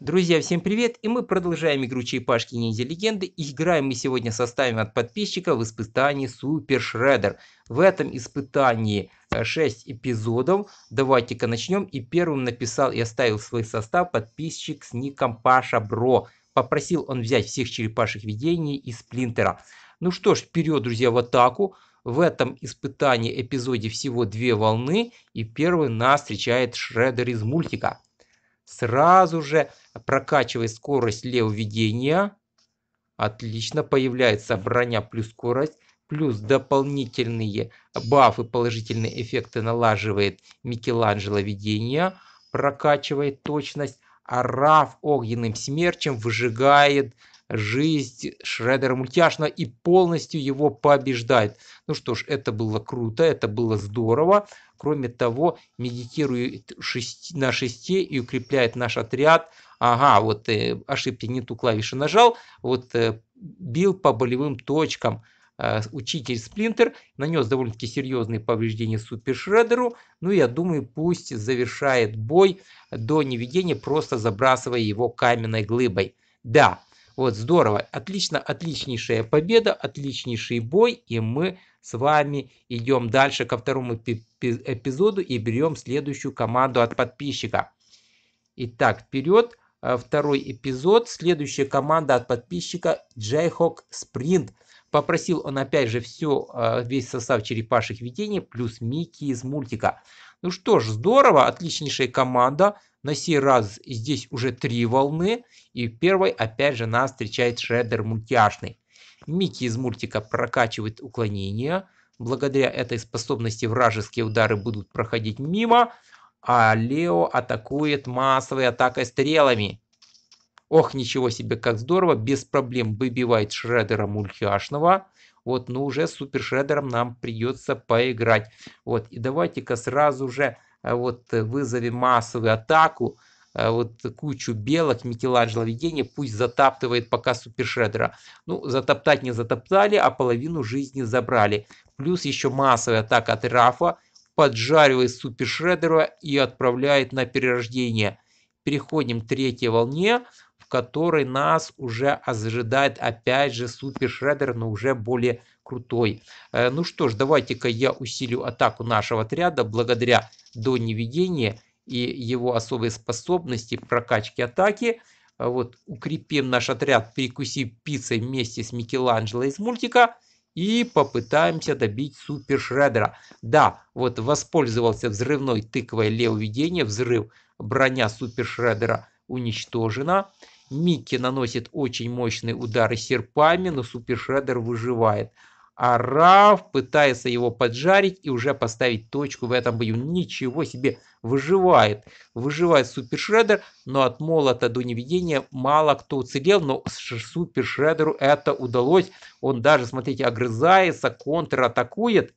Друзья, всем привет! И мы продолжаем игру Черепашки Ниндзя Легенды. Играем мы сегодня составим от подписчика в испытании Супер Шреддер. В этом испытании 6 э, эпизодов. Давайте-ка начнем. И первым написал и оставил свой состав подписчик с ником Паша Бро. Попросил он взять всех черепашек видений и Сплинтера. Ну что ж, вперед, друзья, в атаку. В этом испытании эпизоде всего две волны. И первый нас встречает Шреддер из мультика. Сразу же прокачивая скорость левоведения. Отлично, появляется броня плюс скорость, плюс дополнительные бафы, положительные эффекты налаживает Микеланджело видение, прокачивает точность, а Раф огненным смерчем выжигает жизнь Шредера мультяшно и полностью его побеждает. Ну что ж, это было круто, это было здорово. Кроме того, медитирует шести, на шесте и укрепляет наш отряд. Ага, вот э, ошибки, не ту клавишу нажал, вот э, бил по болевым точкам э, учитель Сплинтер нанес довольно-таки серьезные повреждения Супершредеру. Ну, я думаю, пусть завершает бой до неведения, просто забрасывая его каменной глыбой. Да, вот, здорово. Отлично, отличнейшая победа, отличнейший бой. И мы с вами идем дальше ко второму эпизоду и берем следующую команду от подписчика. Итак, вперед. Э, второй эпизод. Следующая команда от подписчика Джейхок Спринт. Попросил он опять же все, э, весь состав черепашек видений, плюс Микки из мультика. Ну что ж, здорово, отличнейшая команда. На сей раз здесь уже три волны, и в первой опять же нас встречает шредер мультяшный. Микки из мультика прокачивает уклонение. Благодаря этой способности вражеские удары будут проходить мимо, а Лео атакует массовой атакой стрелами. Ох, ничего себе, как здорово, без проблем выбивает шредера мультяшного. Вот, но уже с супер шредером нам придется поиграть. Вот, и давайте-ка сразу же Э, вот, э, вызовем массовую атаку, э, вот кучу белок Микеланджело видение пусть затаптывает пока супершедера. Ну, затоптать не затоптали, а половину жизни забрали. Плюс еще массовая атака от Рафа поджаривает супершедера и отправляет на перерождение. Переходим к третьей волне, в которой нас уже ожидает опять же супершредер, но уже более крутой. Э, ну что ж, давайте-ка я усилю атаку нашего отряда благодаря Донни Видения и его особой способности прокачки атаки. Э, вот, укрепим наш отряд, перекусив пиццей вместе с Микеланджело из мультика и попытаемся добить Супер Шредера. Да, вот воспользовался взрывной тыквой Лео Видения, взрыв броня Супер Шредера уничтожена. Микки наносит очень мощные удары серпами, но Супер Шредер выживает. А Раф пытается его поджарить и уже поставить точку в этом бою. Ничего себе, выживает. Выживает Супер Шреддер, но от молота до неведения мало кто уцелел, но Супер Шреддеру это удалось. Он даже, смотрите, огрызается, контратакует.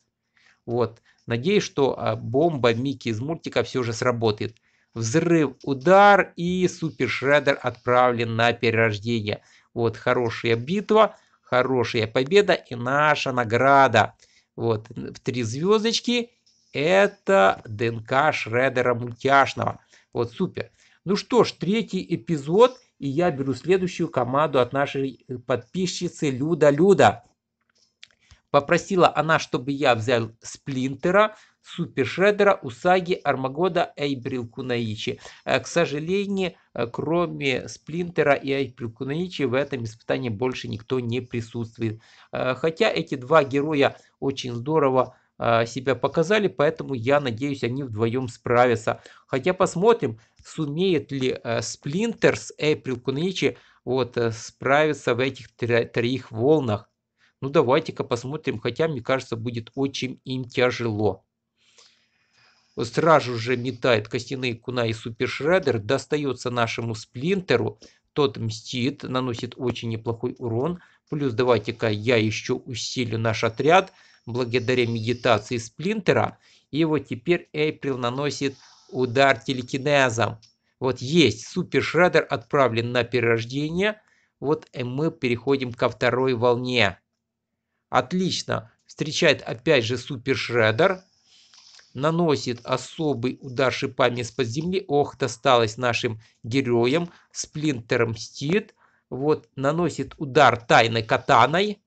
Вот. Надеюсь, что а, бомба Микки из мультика все же сработает. Взрыв, удар и Супер Шреддер отправлен на перерождение. Вот хорошая битва хорошая победа и наша награда. Вот, в три звездочки это ДНК Шредера мультяшного. Вот супер. Ну что ж, третий эпизод, и я беру следующую команду от нашей подписчицы Люда Люда. Попросила она, чтобы я взял Сплинтера. Супершедера, Усаги, Армагода, Эйбрил Кунаичи. Э, к сожалению, э, кроме Сплинтера и Эйбрил Кунаичи в этом испытании больше никто не присутствует. Э, хотя эти два героя очень здорово себя показали, поэтому я надеюсь, они вдвоем справятся. Хотя посмотрим, сумеет ли Сплинтер с Эйприл Куничи вот, справиться в этих троих волнах. Ну давайте-ка посмотрим, хотя мне кажется будет очень им тяжело сразу же метает костяные куна и супер достается нашему сплинтеру, тот мстит, наносит очень неплохой урон. Плюс давайте-ка я еще усилю наш отряд благодаря медитации сплинтера. И вот теперь Эйприл наносит удар телекинезом. Вот есть, Супершредер отправлен на перерождение. Вот и мы переходим ко второй волне. Отлично. Встречает опять же Супершредер наносит особый удар шипами из-под земли. Ох, досталось нашим героям. Сплинтер мстит. Вот, наносит удар тайной катаной.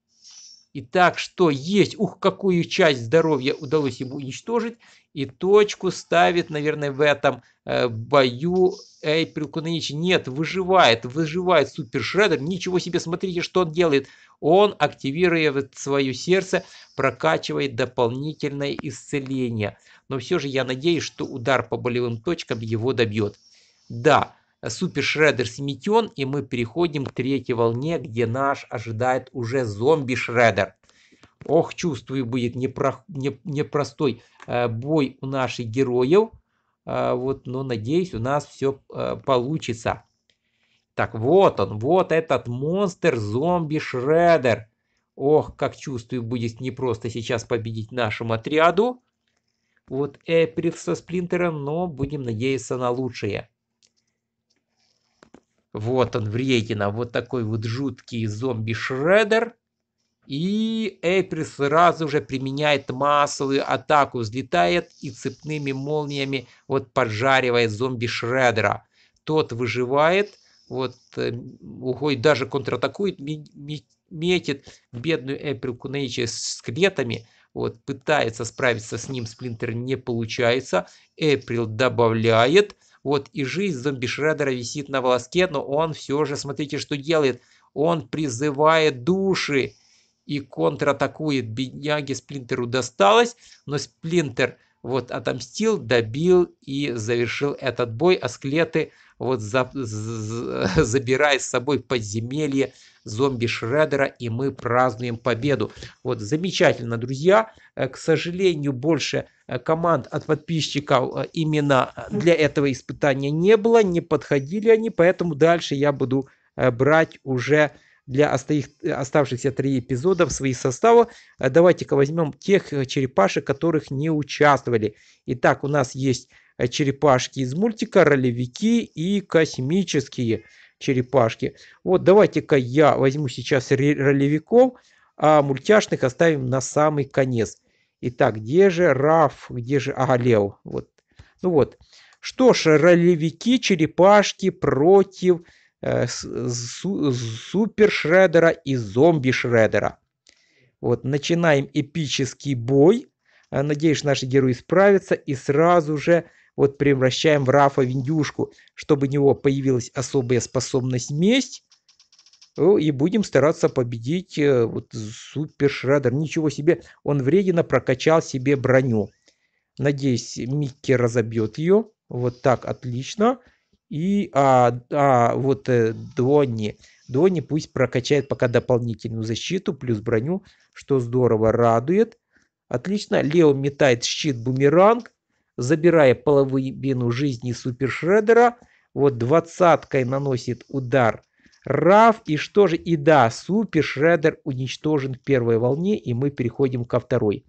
И так что есть, ух, какую часть здоровья удалось ему уничтожить. И точку ставит, наверное, в этом э, бою Эйприл Кунаничи. Нет, выживает, выживает Супер Шреддер. Ничего себе, смотрите, что он делает. Он, активирует свое сердце, прокачивает дополнительное исцеление. Но все же я надеюсь, что удар по болевым точкам его добьет. Да, Супер Шреддер сметен, и мы переходим к третьей волне, где наш ожидает уже зомби Шреддер. Ох, чувствую, будет непро... не... непростой э, бой у наших героев. Э, вот, но надеюсь, у нас все э, получится. Так, вот он, вот этот монстр зомби Шреддер. Ох, как чувствую, будет непросто сейчас победить нашему отряду. Вот Эприл со Сплинтером, но будем надеяться на лучшее. Вот он, вредина, вот такой вот жуткий зомби-шредер. И Эйприл сразу же применяет массовую атаку, взлетает и цепными молниями вот поджаривает зомби-шредера. Тот выживает, вот эм, уходит, даже контратакует, метит бедную Эйприл Кунейчи скелетами, вот пытается справиться с ним, Сплинтер не получается, Эйприл добавляет, вот и жизнь зомби Шредера висит на волоске, но он все же, смотрите, что делает. Он призывает души и контратакует. Бедняге Сплинтеру досталось, но Сплинтер вот отомстил, добил и завершил этот бой, а скелеты вот за, за, забирая с собой подземелье зомби Шредера, и мы празднуем победу. Вот, замечательно, друзья. Э, к сожалению, больше э, команд от подписчиков э, именно для этого испытания не было, не подходили они, поэтому дальше я буду брать уже для оставшихся три эпизодов свои составы. Давайте-ка возьмем тех черепашек, которых не участвовали. Итак, у нас есть черепашки из мультика, ролевики и космические черепашки. Вот давайте-ка я возьму сейчас ролевиков, а мультяшных оставим на самый конец. Итак, где же Раф, где же Агалео? Вот. Ну вот. Что ж, ролевики, черепашки против э, су, супер Шредера и зомби Шредера. Вот, начинаем эпический бой. Э, надеюсь, наши герои справятся и сразу же вот превращаем в Рафа в чтобы у него появилась особая способность месть, ну и будем стараться победить э, вот, Супер Шреддер. Ничего себе, он вредно прокачал себе броню. Надеюсь, Микки разобьет ее. Вот так, отлично. И а, а, вот э, Донни. Донни пусть прокачает пока дополнительную защиту плюс броню, что здорово радует. Отлично. Лео метает щит бумеранг забирая половину жизни Супершредера. Вот двадцаткой наносит удар Раф. И что же? И да, Супершредер уничтожен в первой волне, и мы переходим ко второй.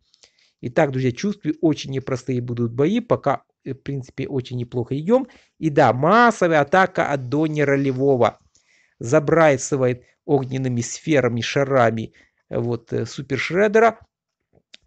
Итак, друзья, чувствую, очень непростые будут бои, пока, э, в принципе, очень неплохо идем. И да, массовая атака от Донни Ролевого. Забрасывает огненными сферами, шарами э, вот, э, Супершредера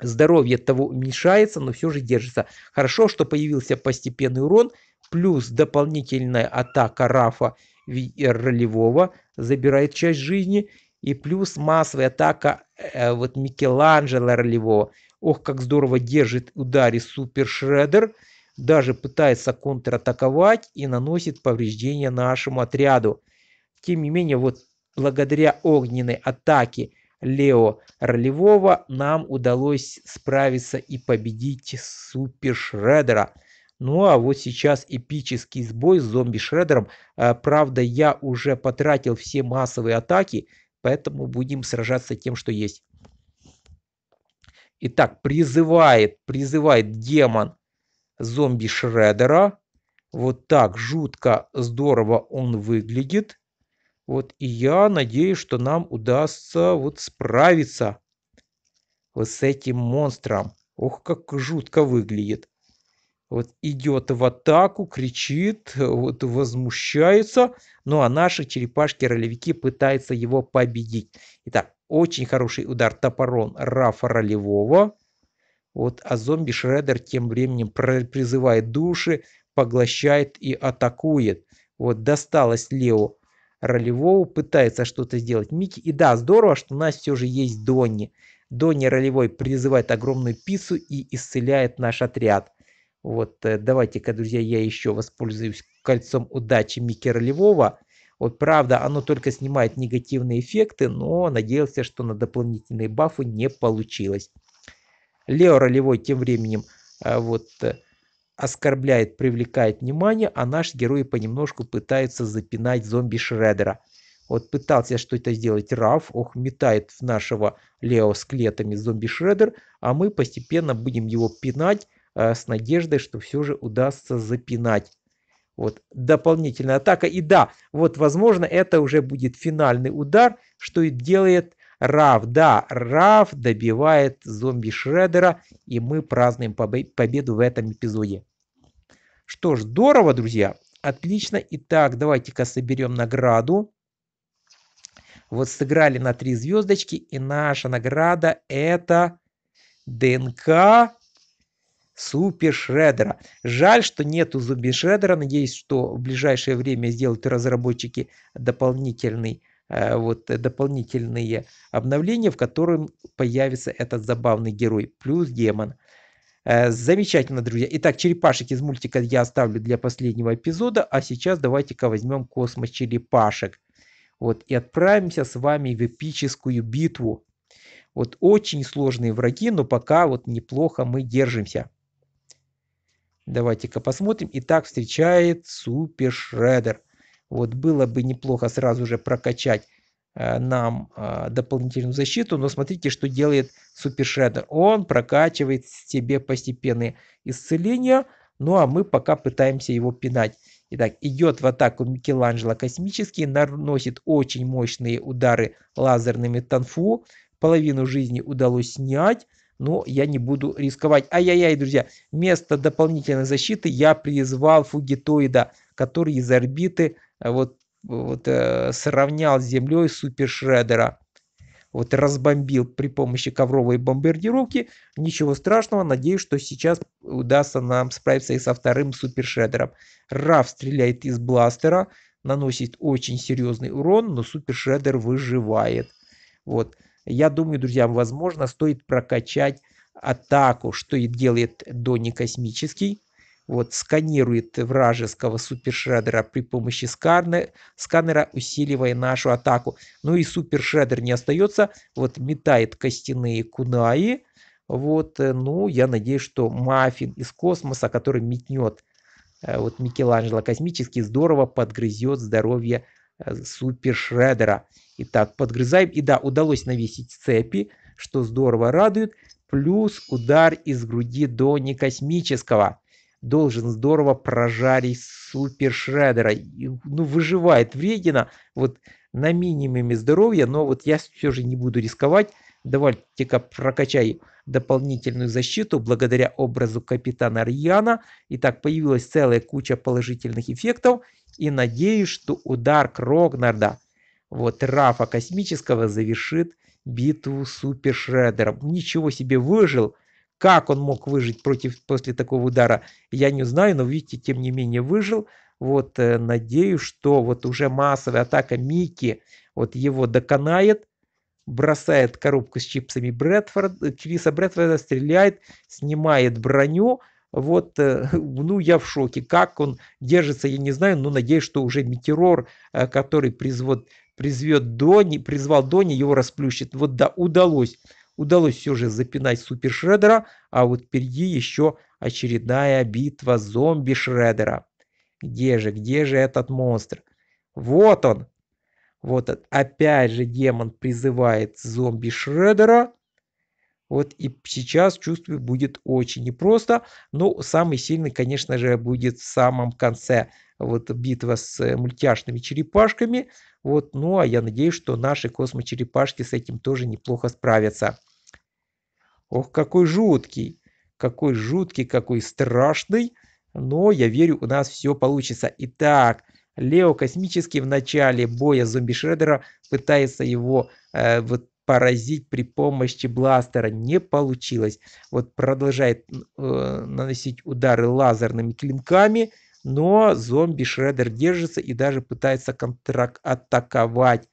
здоровье того уменьшается, но все же держится. Хорошо, что появился постепенный урон, плюс дополнительная атака Рафа э, ролевого забирает часть жизни, и плюс массовая атака э, вот Микеланджело ролевого. Ох, как здорово держит удары Супер Шредер, даже пытается контратаковать и наносит повреждения нашему отряду. Тем не менее, вот благодаря огненной атаке Лео Ролевого нам удалось справиться и победить Супер Шредера. Ну а вот сейчас эпический сбой с зомби Шредером. Э, правда, я уже потратил все массовые атаки, поэтому будем сражаться тем, что есть. Итак, призывает, призывает демон зомби Шредера. Вот так жутко здорово он выглядит. Вот и я надеюсь, что нам удастся вот справиться вот с этим монстром. Ох, как жутко выглядит. Вот идет в атаку, кричит, вот возмущается. Ну а наши черепашки-ролевики пытаются его победить. Итак, очень хороший удар топором Рафа Ролевого. Вот, а зомби Шредер тем временем призывает души, поглощает и атакует. Вот досталось Лео ролевого, пытается что-то сделать Микки. И да, здорово, что у нас все же есть Донни. Донни ролевой призывает огромную пиццу и исцеляет наш отряд. Вот э, давайте-ка, друзья, я еще воспользуюсь кольцом удачи Микки ролевого. Вот правда, оно только снимает негативные эффекты, но надеялся, что на дополнительные бафы не получилось. Лео ролевой тем временем э, вот э, оскорбляет, привлекает внимание, а наш герой понемножку пытается запинать зомби Шредера. Вот пытался что-то сделать Раф, ох, метает в нашего Лео скелетами зомби Шредер, а мы постепенно будем его пинать э, с надеждой, что все же удастся запинать. Вот, дополнительная атака. И да, вот, возможно, это уже будет финальный удар, что и делает Раф. Да, Раф добивает зомби Шредера, и мы празднуем победу в этом эпизоде. Что ж, здорово, друзья. Отлично. Итак, давайте-ка соберем награду. Вот сыграли на три звездочки, и наша награда это ДНК Супер Шредера. Жаль, что нету Зуби Шредера. Надеюсь, что в ближайшее время сделают разработчики дополнительный э, вот дополнительные обновления, в котором появится этот забавный герой, плюс демон. Э, замечательно, друзья. Итак, черепашек из мультика я оставлю для последнего эпизода, а сейчас давайте-ка возьмем космос черепашек. Вот, и отправимся с вами в эпическую битву. Вот очень сложные враги, но пока вот неплохо мы держимся. Давайте-ка посмотрим. Итак, встречает Супер Шредер. Вот было бы неплохо сразу же прокачать Э, нам э, дополнительную защиту, но смотрите, что делает супершредер. Он прокачивает себе постепенные исцеления, ну а мы пока пытаемся его пинать. Итак, идет в атаку Микеланджело Космический, наносит очень мощные удары лазерными танфу. Половину жизни удалось снять, но я не буду рисковать. Ай-яй-яй, друзья, вместо дополнительной защиты я призвал фугитоида, который из орбиты э, вот вот, э, сравнял с землей Супер Вот разбомбил при помощи ковровой бомбардировки. Ничего страшного, надеюсь, что сейчас удастся нам справиться и со вторым Супер Раф стреляет из бластера, наносит очень серьезный урон, но Супер выживает. Вот. Я думаю, друзья, возможно, стоит прокачать атаку, что и делает Донни Космический вот, сканирует вражеского супершредера при помощи сканера, сканера, усиливая нашу атаку. Ну и супершредер не остается, вот метает костяные кунаи. Вот, э, ну, я надеюсь, что маффин из космоса, который метнет э, вот Микеланджело космический, здорово подгрызет здоровье э, супершредера. Итак, подгрызаем. И да, удалось навесить цепи, что здорово радует. Плюс удар из груди до некосмического. космического должен здорово прожарить супершредера. И, ну, выживает вредина вот на минимуме здоровья, но вот я все же не буду рисковать. Давайте-ка прокачай дополнительную защиту благодаря образу капитана Рьяна. Итак, появилась целая куча положительных эффектов. И надеюсь, что удар Крогнарда, вот Рафа Космического, завершит битву Супершредером. Ничего себе выжил! Как он мог выжить против, после такого удара, я не знаю, но, видите, тем не менее выжил. Вот, э, надеюсь, что вот уже массовая атака Микки, вот его доконает, бросает коробку с чипсами Брэдфорд, э, Криса Брэдфорда, стреляет, снимает броню. Вот, э, ну, я в шоке. Как он держится, я не знаю, но надеюсь, что уже метеор, который призвод, призвет Дони, призвал Дони, его расплющит. Вот да, удалось удалось все же запинать Супер Шреддера, а вот впереди еще очередная битва зомби Шреддера. Где же, где же этот монстр? Вот он! Вот он. опять же демон призывает зомби Шреддера. Вот и сейчас, чувствую, будет очень непросто. Но самый сильный, конечно же, будет в самом конце. Вот битва с э, мультяшными черепашками. Вот, ну а я надеюсь, что наши космочерепашки с этим тоже неплохо справятся. Ох, какой жуткий! Какой жуткий, какой страшный! Но я верю, у нас все получится. Итак, Лео Космический в начале боя зомби Шредера пытается его э, вот поразить при помощи бластера. Не получилось. Вот продолжает э, наносить удары лазерными клинками, но зомби Шредер держится и даже пытается контракт атаковать.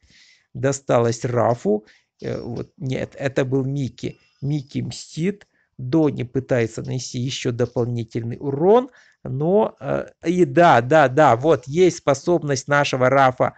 Досталось Рафу. Э, вот, нет, это был Микки. Микки мстит, Донни пытается нанести еще дополнительный урон, но... Э, и да, да, да, вот есть способность нашего Рафа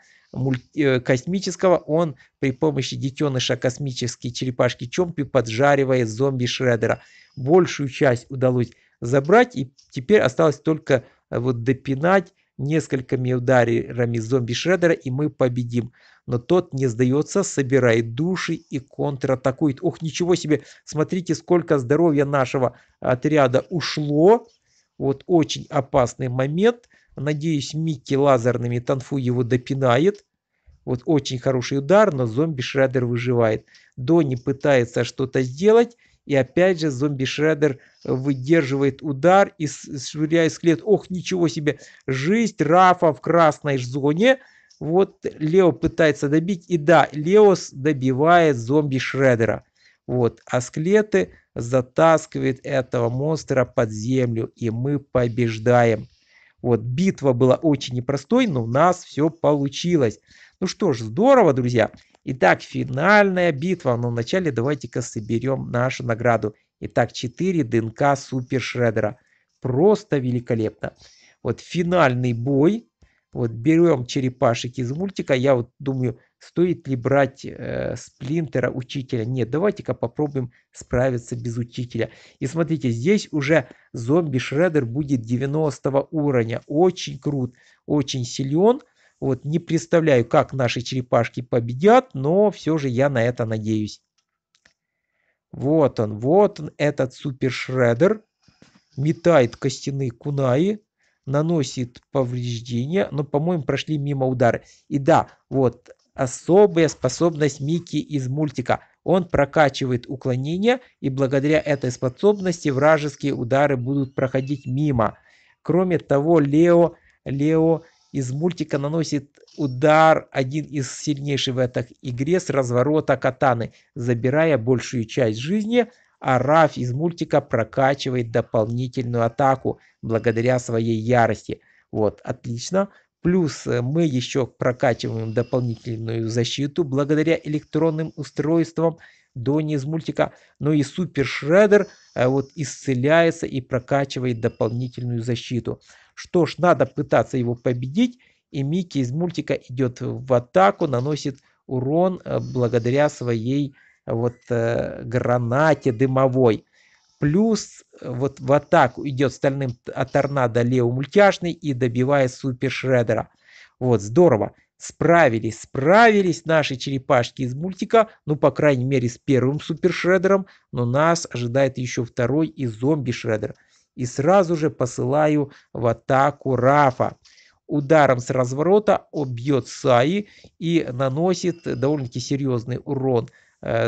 э, космического, он при помощи детеныша космической черепашки Чомпи поджаривает зомби Шредера. Большую часть удалось забрать, и теперь осталось только э, вот допинать несколькими ударами зомби Шредера, и мы победим но тот не сдается, собирает души и контратакует. Ох, ничего себе, смотрите, сколько здоровья нашего отряда ушло. Вот очень опасный момент. Надеюсь, Микки лазерными танфу его допинает. Вот очень хороший удар, но зомби Шредер выживает. Донни пытается что-то сделать, и опять же зомби Шредер выдерживает удар и швыряет скелет. Ох, ничего себе! Жизнь Рафа в красной зоне – вот Лео пытается добить, и да, Леос добивает зомби Шредера. Вот, а скелеты затаскивает этого монстра под землю, и мы побеждаем. Вот, битва была очень непростой, но у нас все получилось. Ну что ж, здорово, друзья. Итак, финальная битва, но вначале давайте-ка соберем нашу награду. Итак, 4 ДНК Супер Шредера. Просто великолепно. Вот финальный бой вот берем черепашек из мультика. Я вот думаю, стоит ли брать э, сплинтера учителя. Нет, давайте-ка попробуем справиться без учителя. И смотрите, здесь уже зомби Шреддер будет 90 уровня. Очень крут, очень силен. Вот не представляю, как наши черепашки победят, но все же я на это надеюсь. Вот он, вот он, этот супер Шреддер. Метает костяные кунаи наносит повреждения, но, по-моему, прошли мимо удары. И да, вот особая способность Микки из мультика. Он прокачивает уклонение, и благодаря этой способности вражеские удары будут проходить мимо. Кроме того, Лео, Лео из мультика наносит удар, один из сильнейших в этой игре, с разворота катаны, забирая большую часть жизни, а Раф из мультика прокачивает дополнительную атаку благодаря своей ярости. Вот, отлично. Плюс э, мы еще прокачиваем дополнительную защиту благодаря электронным устройствам Донни из мультика. Но ну и Супер Шреддер э, вот исцеляется и прокачивает дополнительную защиту. Что ж, надо пытаться его победить. И Микки из мультика идет в атаку, наносит урон э, благодаря своей вот э, гранате дымовой. Плюс э, вот в атаку идет стальным от торнадо лево мультяшный и добивает супер шредера. Вот, здорово. Справились, справились наши черепашки из мультика, ну, по крайней мере, с первым супер шредером, но нас ожидает еще второй и зомби шредер. И сразу же посылаю в атаку Рафа. Ударом с разворота он Саи и наносит довольно-таки серьезный урон –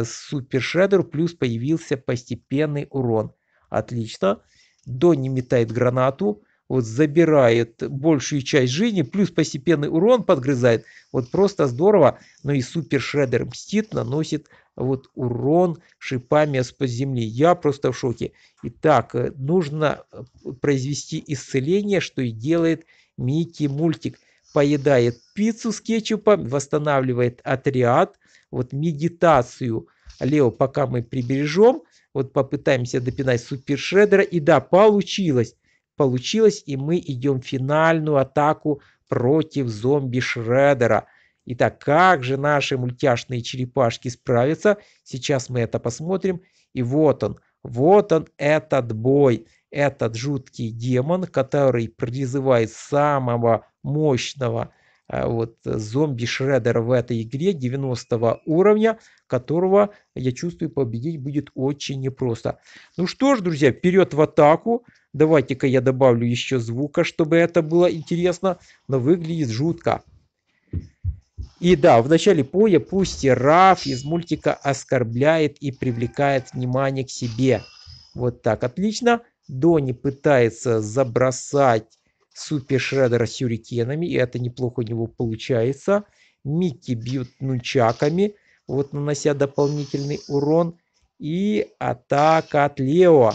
супершредер, э, плюс появился постепенный урон. Отлично. Донни метает гранату, вот забирает большую часть жизни, плюс постепенный урон подгрызает. Вот просто здорово. Но ну и супершредер мстит, наносит вот урон шипами с-под земли. Я просто в шоке. Итак, э, нужно э, произвести исцеление, что и делает Микки Мультик. Поедает пиццу с кетчупом, восстанавливает отряд, вот медитацию, Лео, пока мы прибережем, вот попытаемся допинать супершредера. И да, получилось. Получилось, и мы идем в финальную атаку против зомби Шредера. Итак, как же наши мультяшные черепашки справятся? Сейчас мы это посмотрим. И вот он, вот он этот бой. Этот жуткий демон, который призывает самого мощного Э, вот э, зомби Шредер в этой игре 90 уровня, которого, я чувствую, победить будет очень непросто. Ну что ж, друзья, вперед в атаку. Давайте-ка я добавлю еще звука, чтобы это было интересно, но выглядит жутко. И да, в начале поя пусть и Раф из мультика оскорбляет и привлекает внимание к себе. Вот так, отлично. Дони пытается забросать Супер Шреддера с Юрикенами, и это неплохо у него получается. Микки бьют нунчаками, вот нанося дополнительный урон. И атака от Лео.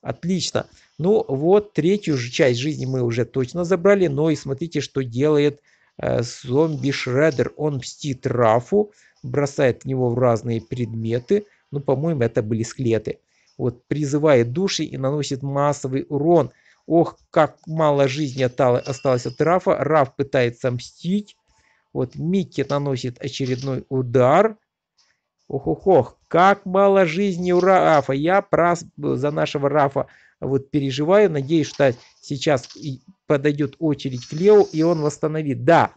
Отлично. Ну вот, третью же часть жизни мы уже точно забрали, но и смотрите, что делает э, зомби Шреддер. Он мстит Рафу, бросает в него в разные предметы. Ну, по-моему, это были скелеты. Вот призывает души и наносит массовый урон – Ох, как мало жизни осталось от Рафа. Раф пытается мстить. Вот Микки наносит очередной удар. Ох-ох-ох, как мало жизни у Рафа. Я прос... за нашего Рафа вот переживаю. Надеюсь, что сейчас подойдет очередь к Лео, и он восстановит. Да.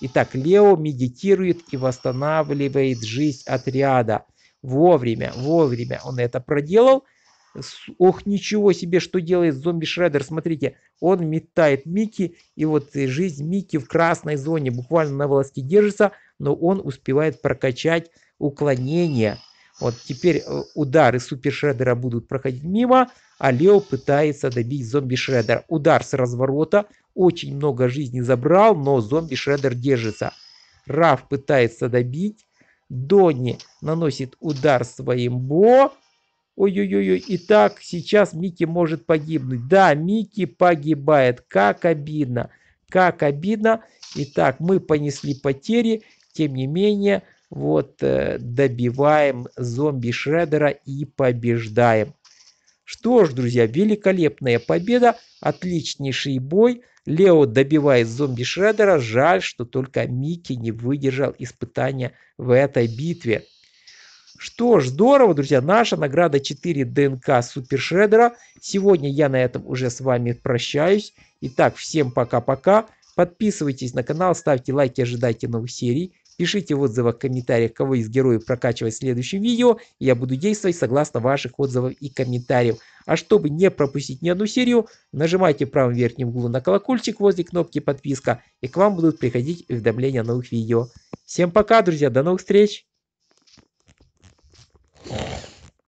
Итак, Лео медитирует и восстанавливает жизнь отряда. Вовремя, вовремя он это проделал. Ох, ничего себе, что делает зомби Шреддер. Смотрите, он метает Микки, и вот жизнь Микки в красной зоне буквально на волоске держится, но он успевает прокачать уклонение. Вот теперь э, удары Супер Шреддера будут проходить мимо, а Лео пытается добить зомби Шреддера. Удар с разворота, очень много жизни забрал, но зомби Шреддер держится. Раф пытается добить, Донни наносит удар своим Бо, Ой-ой-ой, и так сейчас Микки может погибнуть. Да, Микки погибает. Как обидно. Как обидно. Итак, мы понесли потери. Тем не менее, вот э, добиваем зомби Шредера и побеждаем. Что ж, друзья, великолепная победа, отличнейший бой. Лео добивает зомби Шредера. Жаль, что только Микки не выдержал испытания в этой битве. Что ж, здорово, друзья, наша награда 4 ДНК Супершредера. Сегодня я на этом уже с вами прощаюсь. Итак, всем пока-пока. Подписывайтесь на канал, ставьте лайки, ожидайте новых серий. Пишите в отзывах, комментариях, кого из героев прокачивать в следующем видео. Я буду действовать согласно ваших отзывов и комментариев. А чтобы не пропустить ни одну серию, нажимайте в правом верхнем углу на колокольчик возле кнопки подписка, и к вам будут приходить уведомления о новых видео. Всем пока, друзья, до новых встреч!